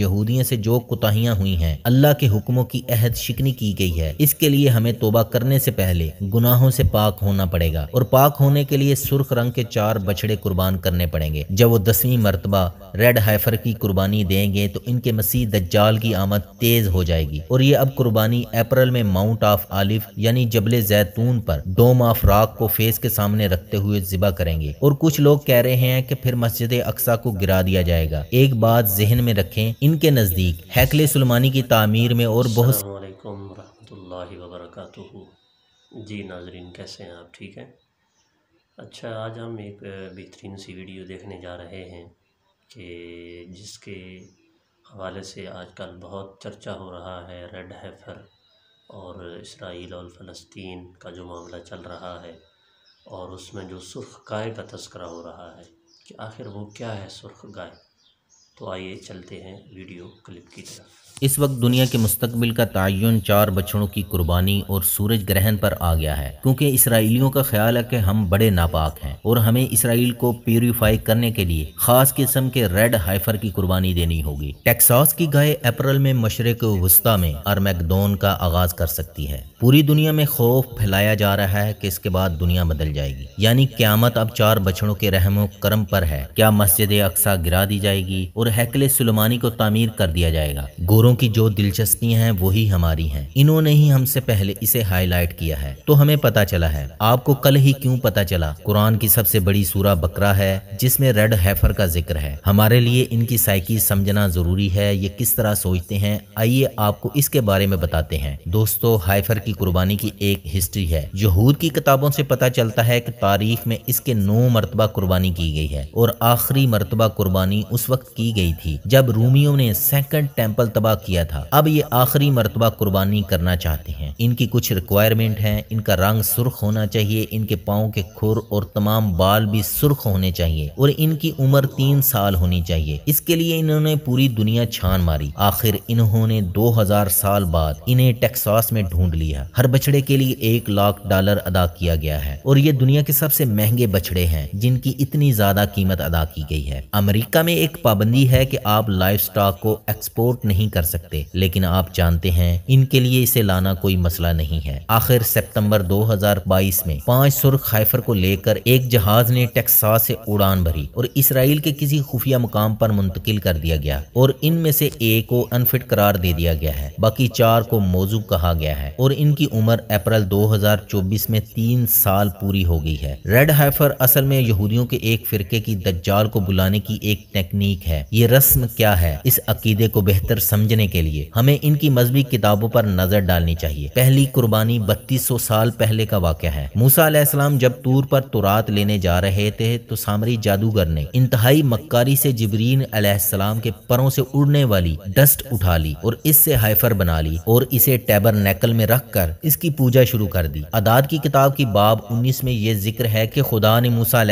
यहूदियों से जो कुताहियां हुई हैं अल्लाह के हुक्मों की अहद शिकनी की गई है इसके लिए हमें तोबा करने से पहले गुनाहों से पाक होना पड़ेगा और पाक होने के लिए सुर्ख रंग के चार बछड़े कुर्बान करने पड़ेंगे जब वो दसवीं मरतबा रेड हाइफर की कुर्बानी देंगे तो इनके मसीह दज्जाल की आमद तेज हो जाएगी और ये अब कुर्बानी अप्रैल में माउंट ऑफ आलिफ यानी जबले जैतून पर डोम ऑफ राक को फेस के सामने रखते हुए जिबा करेंगे और कुछ लोग कह रहे हैं कि फिर मस्जिद अक्सा को गिरा दिया जाएगा एक बात जहन में रखें इनके नज़दीक हैकल सलमानी की तमीर में और बहुत वरक जी नाजरीन कैसे हैं आप ठीक हैं अच्छा आज हम एक बेहतरीन सी वीडियो देखने जा रहे हैं कि जिसके हवाले से आजकल बहुत चर्चा हो रहा है रेड हैफर और इसराइल और फ़लस्तीन का जो मामला चल रहा है और उसमें जो सुर्ख गाय का तस्करा हो रहा है कि आखिर वो क्या है सुर्ख गाय तो आइए चलते हैं वीडियो क्लिप की तरफ इस वक्त दुनिया के मुस्तबिल का तयन चार बछड़ों की कुर्बानी और सूरज ग्रहण पर आ गया है क्योंकि इसराइलियों का ख्याल है कि हम बड़े नापाक हैं और हमें इसराइल को प्योरीफाई करने के लिए खास किस्म के रेड हाइफर की कुर्बानी देनी होगी टेक्सास की गाय अप्रैल में मशरक वस्ता में अरमैकडोन का आगाज कर सकती है पूरी दुनिया में खौफ फैलाया जा रहा है कि इसके बाद दुनिया बदल जाएगी यानी क्यामत अब चार बछड़ों के रहमो करम पर है क्या मस्जिद अक्सा गिरा दी जाएगी और और हैकल सुलेमानी को तामीर कर दिया जाएगा गोरों की जो दिलचस्पियां हैं वही हमारी हैं इन्होंने ही हमसे पहले इसे हाईलाइट किया है तो हमें पता चला है आपको कल ही क्यों पता चला कुरान की सबसे बड़ी सूरा बकरा है जिसमें रेड हैफर का जिक्र है हमारे लिए इनकी साइकी समझना जरूरी है ये किस तरह सोचते हैं आइए आपको इसके बारे में बताते हैं दोस्तों हाइफर की कुर्बानी की एक हिस्ट्री है यहूद की किताबों से पता चलता है कि तारीख में इसके नौ मरतबा कुर्बानी की गई है और आखिरी मरतबा कुर्बानी उस वक्त की गई थी जब रूमियों ने सेकंड टेम्पल तबाह किया था अब ये आखिरी मरतबा कुर्बानी करना चाहते हैं इनकी कुछ रिक्वायरमेंट है इनका रंग सुर्ख होना चाहिए इनके पाओ के खुर और तमाम बाल भी सुर्ख होने चाहिए और इनकी उम्र तीन साल होनी चाहिए इसके लिए इन्होंने पूरी दुनिया छान मारी आखिर इन्होंने दो हजार साल बाद इन्हें टेक्सास में ढूंढ लिया हर बछड़े के लिए एक लाख डॉलर अदा किया गया है और ये दुनिया के सबसे महंगे बछड़े हैं जिनकी इतनी ज्यादा कीमत अदा की गई है अमरीका में एक पाबंदी यही है कि आप लाइफ स्टॉक को एक्सपोर्ट नहीं कर सकते लेकिन आप जानते हैं इनके लिए इसे लाना कोई मसला नहीं है आखिर सितंबर 2022 में पांच सुर्ख हाइफर को लेकर एक जहाज ने टेक्सास से उड़ान भरी और इसराइल के किसी खुफिया मुकाम पर मुंतकिल कर दिया गया और इनमें से एक को अनफिट करार दे दिया गया है बाकी चार को मौजू कहा गया है और इनकी उम्र अप्रैल दो में तीन साल पूरी हो गई है रेड हाइफर असल में यहूदियों के एक फिरके की दज्जाल को बुलाने की एक टेक्निक है ये रस्म क्या है इस अकीदे को बेहतर समझने के लिए हमें इनकी मजहबी किताबों पर नजर डालनी चाहिए पहली कुर्बानी बत्तीस सौ साल पहले का वाक्य है मूसा जब तूर पर तुरात लेने जा रहे थे तो सामरी जादूगर ने इंतहाई मक्कारी से जबरीन अलैहिस्सलाम के परों से उड़ने वाली डस्ट उठा ली और इससे हाइफर बना ली और इसे टेबर नेकल में रख कर इसकी पूजा शुरू कर दी अदाद की किताब की बाब उन्नीस में ये जिक्र है की खुदा ने मूसा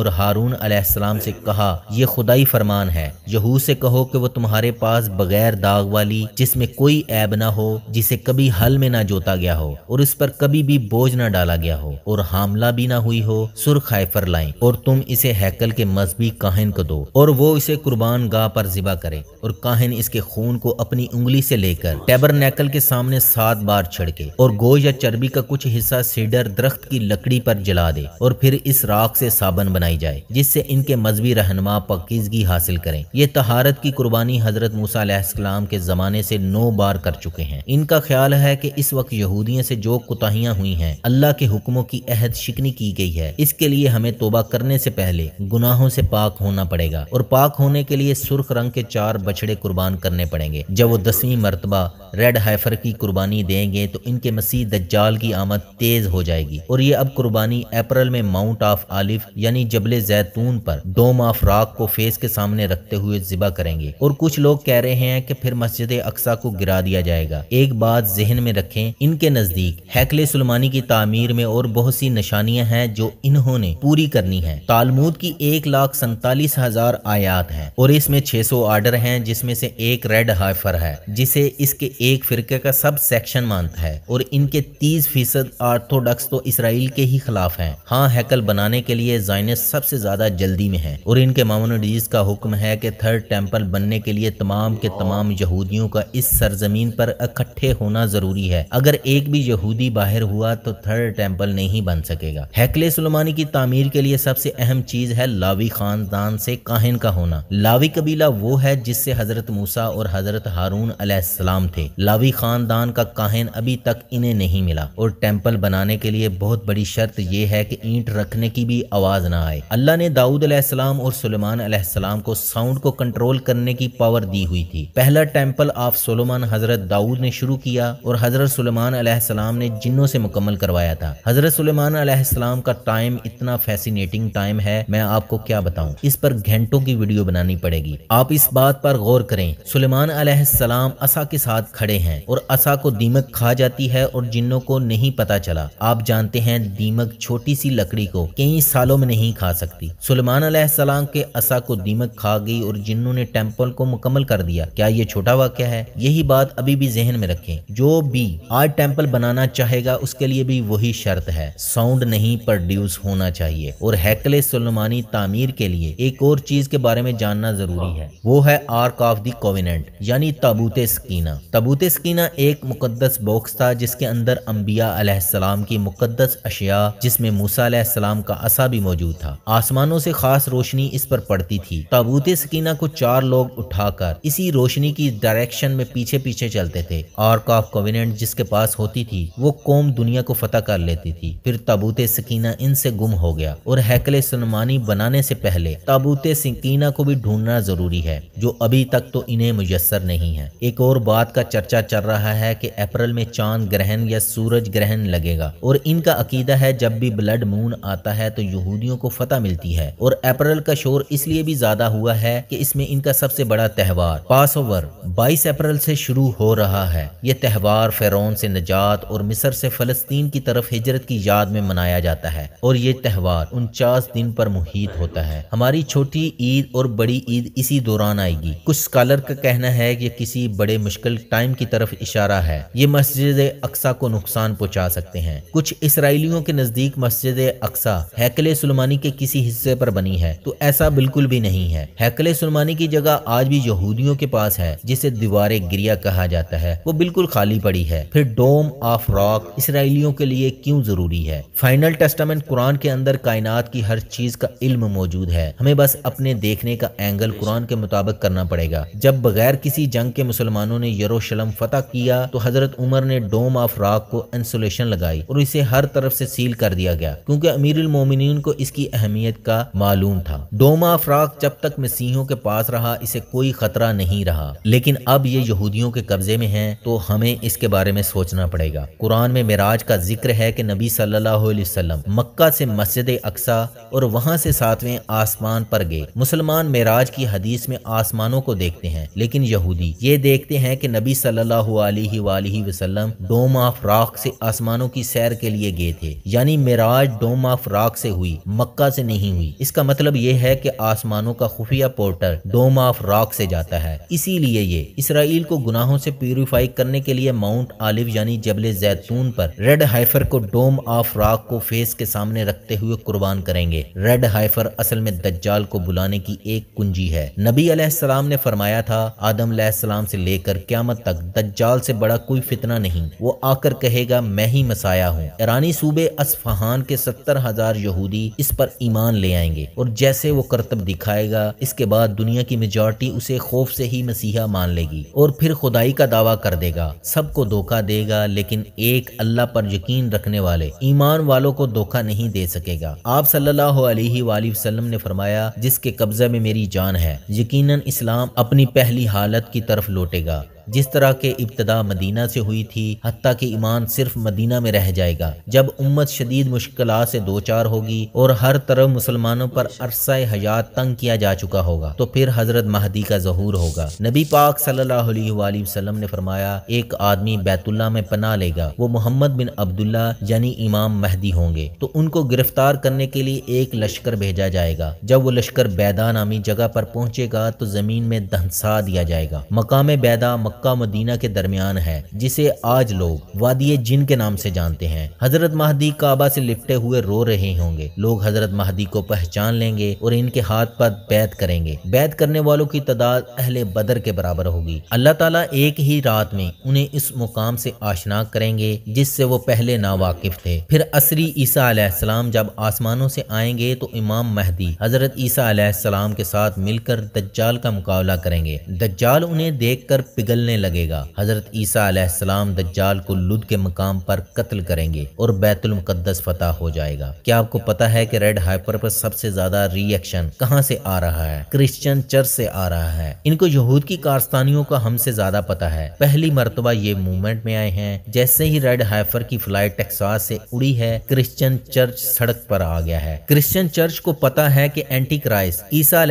और हारून से कहा यह खुदाई फरमान है यहू से कहो कि वो तुम्हारे पास बगैर दाग वाली जिसमें कोई ऐब ना हो जिसे कभी हल में ना जोता गया हो और इस पर कभी भी बोझ ना डाला गया हो और हामला भी ना हुई हो सुरख हाइफर लाए और तुम इसे हैकल के मजहबी काहिन को दो और वो इसे कुर्बान गाह पर जिबा करे और काहिन इसके खून को अपनी उंगली से लेकर टेबर नैकल के सामने सात बार छिड़के और गोश या चर्बी का कुछ हिस्सा सीडर दरख्त की लकड़ी पर जला दे और फिर इस राख से साबन बनाई जाए जिससे इनके मजहबी रहनमा पकीजगी हासिल करें करें ये तहारत की कुर्बानी हज़रत मूसम के ज़माने से नौ बार कर चुके हैं इनका ख्याल है कि इस वक्त यहूदियों से जो कुताहियाँ हुई हैं अल्लाह के हुक्मों की अहद शिकनी की गई है इसके लिए हमें तोबा करने से पहले गुनाहों से पाक होना पड़ेगा और पाक होने के लिए सुर्ख रंग के चार बछड़े कुर्बान करने पड़ेंगे जब वो दसवीं मरतबा रेड हाइफर की कुर्बानी देंगे तो इनके मसीह दज्जाल की आमद तेज हो जाएगी और ये अब कुर्बानी अप्रैल में माउंट ऑफ आलिफ यानी जबले जैतून पर डोम ऑफ राक को फेस के सामने रखते करते हुए जिबा करेंगे और कुछ लोग कह रहे हैं कि फिर मस्जिद अक्सा को गिरा दिया जाएगा एक बात जहन में रखें इनके नजदीक हैकले सुलमानी की तामीर में और बहुत सी निशानियां हैं जो इन्होंने पूरी करनी है तालमूद की एक लाख सैतालीस हजार आयात है और इसमें छह सौ आर्डर है जिसमे से एक रेड हाइफर है जिसे इसके एक फिरके का सब सेक्शन मानता है और इनके तीस फीसद आर्थोडक्स तो इसराइल के ही खिलाफ है हाँ हैकल बनाने के लिए जाइनस सबसे ज्यादा जल्दी में है और इनके मामोनोडीज का हुक्म है फरमाया कि थर्ड टेम्पल बनने के लिए तमाम के तमाम यहूदियों का इस सरजमीन पर इकट्ठे होना ज़रूरी है अगर एक भी यहूदी बाहर हुआ तो थर्ड टेम्पल नहीं बन सकेगा हैकले सुलेमानी की तामीर के लिए सबसे अहम चीज़ है लावी खानदान से काहिन का होना लावी कबीला वो है जिससे हज़रत मूसा और हज़रत हारून अलैहिस्सलाम थे लावी खानदान का काहिन अभी तक इन्हें नहीं मिला और टेम्पल बनाने के लिए बहुत बड़ी शर्त यह है कि ईंट रखने की भी आवाज़ ना आए अल्लाह ने दाऊद और सुलेमान को साउंड को कंट्रोल करने की पावर दी हुई थी पहला टेम्पल ऑफ सोलोमान हजरत दाऊद ने शुरू किया और हजरत सुलेमान अलैहिस्सलाम ने जिन्नों से मुकम्मल करवाया था हजरत सुलेमान अलैहिस्सलाम का टाइम इतना फैसिनेटिंग टाइम है मैं आपको क्या बताऊँ इस पर घंटों की वीडियो बनानी पड़ेगी आप इस बात पर गौर करें सुलेमान अलैहिस्सलाम असा के साथ खड़े हैं और असा को दीमक खा जाती है और जिन्नों को नहीं पता चला आप जानते हैं दीमक छोटी सी लकड़ी को कई सालों में नहीं खा सकती सुलेमान अलैहिस्सलाम के असा को दीमक खा गई गई और जिन्हों ने टेम्पल को मुकम्मल कर दिया क्या ये छोटा वाक्य है यही बात अभी भी जहन में रखें जो भी आज टेम्पल बनाना चाहेगा उसके लिए भी वही शर्त है साउंड नहीं प्रोड्यूस होना चाहिए और हैकले सलमानी तामीर के लिए एक और चीज के बारे में जानना जरूरी है वो है आर्क ऑफ दी कोविनेंट यानी ताबूत स्कीना ताबूत स्कीना एक मुकदस बॉक्स था जिसके अंदर अम्बिया अलैहिस्सलाम की मुकदस अशिया जिसमे मूसा अलैहिस्सलाम का असा भी मौजूद था आसमानों से खास रोशनी इस पर पड़ती थी ताबूत सकीना को चार लोग उठाकर इसी रोशनी की डायरेक्शन में पीछे पीछे चलते थे आर्क ऑफ कोविनेंट जिसके पास होती थी वो कौम दुनिया को फतेह कर लेती थी फिर तबूत सकीना इनसे गुम हो गया और हैकले सनमानी बनाने से पहले तबूत सकीना को भी ढूंढना जरूरी है जो अभी तक तो इन्हें मुयसर नहीं है एक और बात का चर्चा चल रहा है कि अप्रैल में चांद ग्रहण या सूरज ग्रहण लगेगा और इनका अकीदा है जब भी ब्लड मून आता है तो यहूदियों को फतह मिलती है और अप्रैल का शोर इसलिए भी ज्यादा हुआ है है कि इसमें इनका सबसे बड़ा त्यौहार पास ओवर बाईस अप्रैल से शुरू हो रहा है यह त्यौहार फेरौन से निजात और मिस्र से फलस्तीन की तरफ हिजरत की याद में मनाया जाता है और ये त्यौहार उनचास दिन पर मुहित होता है हमारी छोटी ईद और बड़ी ईद इसी दौरान आएगी कुछ स्कॉलर का कहना है कि किसी बड़े मुश्किल टाइम की तरफ इशारा है ये मस्जिद अक्सा को नुकसान पहुंचा सकते हैं कुछ इसराइलियों के नजदीक मस्जिद अक्सा हैकले सुलमानी के किसी हिस्से पर बनी है तो ऐसा बिल्कुल भी नहीं है अकल सुलमानी की जगह आज भी यहूदियों के पास है जिसे दीवार गिरिया कहा जाता है वो बिल्कुल खाली पड़ी है फिर डोम ऑफ रॉक इसराइलियों के लिए क्यों जरूरी है फाइनल टेस्टामेंट कुरान के अंदर कायनात की हर चीज का इल्म मौजूद है हमें बस अपने देखने का एंगल कुरान के मुताबिक करना पड़ेगा जब बगैर किसी जंग के मुसलमानों ने यरूशलेम फतह किया तो हजरत उमर ने डोम ऑफ रॉक को इंसुलेशन लगाई और इसे हर तरफ से सील कर दिया गया क्योंकि अमीर को इसकी अहमियत का मालूम था डोम ऑफ रॉक जब तक मसीह यहूदियों के पास रहा इसे कोई खतरा नहीं रहा लेकिन अब ये यहूदियों के कब्जे में है तो हमें इसके बारे में सोचना पड़ेगा कुरान में मेराज का जिक्र है कि नबी सल्लल्लाहु अलैहि वसल्लम मक्का से मस्जिद अक्सा और वहाँ से सातवें आसमान पर गए मुसलमान मेराज की हदीस में आसमानों को देखते हैं लेकिन यहूदी ये देखते हैं कि नबी सल्लल्लाहु अलैहि वसल्लम डोम ऑफ राख से आसमानों की सैर के लिए गए थे यानी मेराज डोम ऑफ राख से हुई मक्का से नहीं हुई इसका मतलब ये है कि आसमानों का खुफिया पोर्टल डोम ऑफ रॉक से जाता है इसीलिए ये इसराइल को गुनाहों से प्यूरिफाई करने के लिए माउंट आलिव यानी जबल जैतून पर रेड हाइफर को डोम ऑफ रॉक को फेस के सामने रखते हुए कुर्बान करेंगे रेड हाइफर असल में दज्जाल को बुलाने की एक कुंजी है नबी अलैहिस्सलाम ने फरमाया था आदम अलैहिस्सलाम से लेकर क्यामत तक दज्जाल से बड़ा कोई फितना नहीं वो आकर कहेगा मैं ही मसाया हूँ ईरानी सूबे असफहान के सत्तर हजार यहूदी इस पर ईमान ले आएंगे और जैसे वो करतब दिखाएगा इसके के बाद दुनिया की मेजोरिटी उसे खौफ से ही मसीहा मान लेगी और फिर खुदाई का दावा कर देगा सबको धोखा देगा लेकिन एक अल्लाह पर यकीन रखने वाले ईमान वालों को धोखा नहीं दे सकेगा आप सल्लल्लाहु अलैहि वसल्लम ने फरमाया जिसके कब्जे में मेरी जान है यकीनन इस्लाम अपनी पहली हालत की तरफ लौटेगा जिस तरह के इब्तदा मदीना से हुई थी हती कि ईमान सिर्फ मदीना में रह जाएगा जब उम्मत शदीद मुश्किल से दो चार होगी और हर तरफ मुसलमानों पर अरसा हयात तंग किया जा चुका होगा तो फिर हजरत महदी का जहूर होगा नबी पाक सल्लाम ने फरमाया एक आदमी बैतुल्ला में पना लेगा वो मोहम्मद बिन अब्दुल्ला यानी इमाम महदी होंगे तो उनको गिरफ्तार करने के लिए एक लश्कर भेजा जाएगा जब वो लश्कर बैदा नामी जगह पर पहुंचेगा तो जमीन में धंसा दिया जाएगा मकाम बैदा मक्का मदीना के दरमियान है जिसे आज लोग वादी जिन के नाम से जानते हैं हजरत महदी काबा से लिपटे हुए रो रहे होंगे लोग हजरत महदी को पहचान लेंगे और इनके हाथ पर बैत करेंगे बैत करने वालों की तादाद अहले बदर के बराबर होगी अल्लाह ताला एक ही रात में उन्हें इस मुकाम से आशना करेंगे जिससे वो पहले वाकिफ थे फिर असरी ईसा अलैहिस्सलाम जब आसमानों से आएंगे तो इमाम महदी हजरत ईसा अलैहिस्सलाम के साथ मिलकर दज्जाल का मुकाबला करेंगे दज्जाल उन्हें देख कर पिघल जलने लगेगा हजरत ईसा अलैहिस्सलाम दज्जाल को लुद के मकाम पर कत्ल करेंगे और बैतुल मुकद्दस फतह हो जाएगा क्या आपको पता है कि रेड हाइपर पर सबसे ज्यादा रिएक्शन कहाँ से आ रहा है क्रिश्चियन चर्च से आ रहा है इनको यहूद की कारस्तानियों का हमसे ज्यादा पता है पहली मरतबा ये मूवमेंट में आए हैं जैसे ही रेड हाइफर की फ्लाइट टेक्सास से उड़ी है क्रिश्चियन चर्च सड़क पर आ गया है क्रिश्चियन चर्च को पता है कि एंटी क्राइस्ट ईसा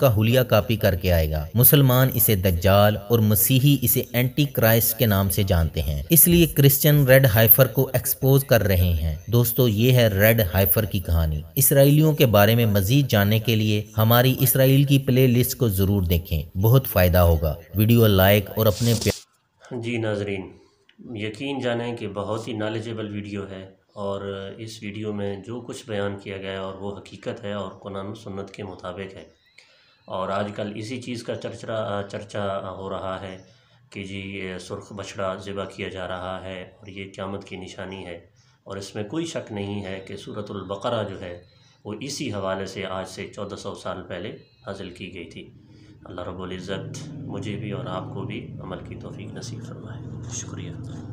का हुलिया कापी करके आएगा मुसलमान इसे दज्जाल और मसीह ही इसे एंटी क्राइस्ट के नाम से जानते हैं इसलिए क्रिश्चियन रेड हाइफर को एक्सपोज कर रहे हैं दोस्तों ये है रेड हाइफर की कहानी इसराइलियों के बारे में मजीद जानने के लिए हमारी इसराइल की प्ले लिस्ट को ज़रूर देखें बहुत फ़ायदा होगा वीडियो लाइक और अपने जी नाजरीन यकीन जाने कि बहुत ही नॉलेजेबल वीडियो है और इस वीडियो में जो कुछ बयान किया गया है और वो हकीकत है और कुरान सुन्नत के मुताबिक है और आजकल इसी चीज़ का चर्चा चर्चा हो रहा है कि जी ये सुर्ख बछड़ा ज़िबा किया जा रहा है और ये क़्यामत की निशानी है और इसमें कोई शक नहीं है कि सूरतुल जो है वो इसी हवाले से आज से चौदह सौ साल पहले हासिल की गई थी अल्लाह रब्ज़त मुझे भी और आपको भी अमल की तोफ़ी नसीब फरमाए शुक्रिया